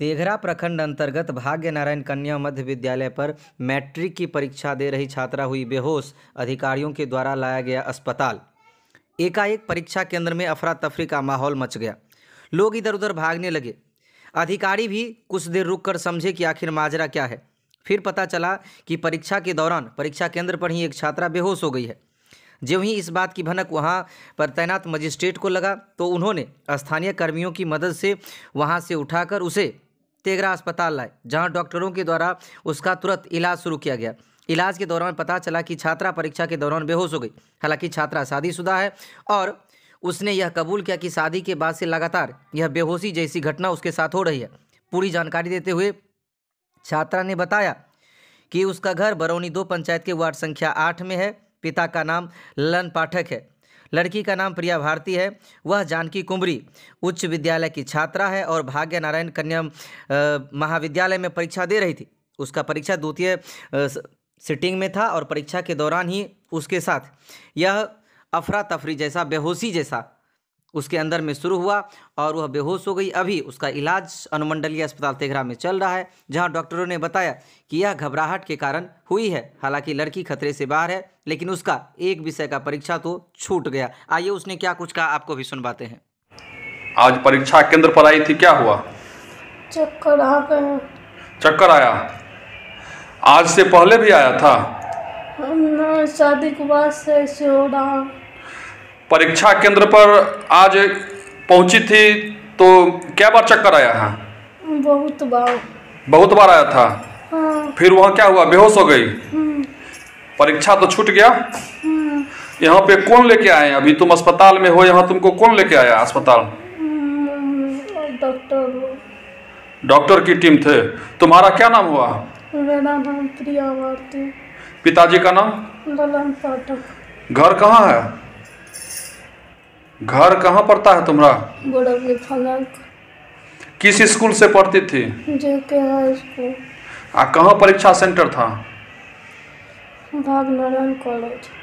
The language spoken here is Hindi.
तेघरा प्रखंड अंतर्गत भाग्य नारायण कन्या मध्य विद्यालय पर मैट्रिक की परीक्षा दे रही छात्रा हुई बेहोश अधिकारियों के द्वारा लाया गया अस्पताल एकाएक परीक्षा केंद्र में अफरा तफरी का माहौल मच गया लोग इधर उधर भागने लगे अधिकारी भी कुछ देर रुक कर समझे कि आखिर माजरा क्या है फिर पता चला कि परीक्षा के दौरान परीक्षा केंद्र पर ही एक छात्रा बेहोश हो गई है जो ही इस बात की भनक वहाँ पर तैनात मजिस्ट्रेट को लगा तो उन्होंने स्थानीय कर्मियों की मदद से वहाँ से उठाकर उसे तेगरा अस्पताल लाए जहां डॉक्टरों के द्वारा उसका तुरंत इलाज शुरू किया गया इलाज के दौरान पता चला कि छात्रा परीक्षा के दौरान बेहोश हो गई हालांकि छात्रा शादीशुदा है और उसने यह कबूल किया कि शादी के बाद से लगातार यह बेहोशी जैसी घटना उसके साथ हो रही है पूरी जानकारी देते हुए छात्रा ने बताया कि उसका घर बरौनी दो पंचायत के वार्ड संख्या आठ में है पिता का नाम ललन पाठक है लड़की का नाम प्रिया भारती है वह जानकी कुंबरी उच्च विद्यालय की छात्रा है और भाग्य नारायण कन्या महाविद्यालय में परीक्षा दे रही थी उसका परीक्षा द्वितीय सिटिंग में था और परीक्षा के दौरान ही उसके साथ यह अफरा तफरी जैसा बेहोशी जैसा उसके अंदर में शुरू हुआ और वह बेहोश हो गई अभी उसका इलाज अनुमंडलीय अस्पताल तेघरा में चल रहा है जहां डॉक्टरों ने बताया कि यह घबराहट के कारण हुई है हालांकि लड़की खतरे से बाहर है लेकिन उसका एक विषय का परीक्षा तो छूट गया आइए उसने क्या कुछ कहा आपको भी सुनवाते हैं आज परीक्षा केंद्र पर आई थी क्या हुआ चक्कर आ गया चक्कर आया आज से पहले भी आया था शादी के बाद से हो रहा परीक्षा केंद्र पर आज पहुंची थी तो क्या बार चक्कर आया है हाँ। बहुत बार बहुत बार आया था हाँ। फिर वहाँ क्या हुआ बेहोश हो गई हम्म। परीक्षा तो छूट गया हम्म। यहाँ पे कौन लेके आए अभी तुम अस्पताल में हो यहाँ तुमको कौन लेके आया अस्पताल हम्म। डॉक्टर डॉक्टर की टीम थे तुम्हारा क्या नाम हुआ मेरा नाम प्रिया पिताजी का नाम पाठक घर कहाँ है घर कहाँ पड़ता है तुम्हारा किस स्कूल से पढ़ती थी स्कूल कहाँ परीक्षा सेंटर था कॉलेज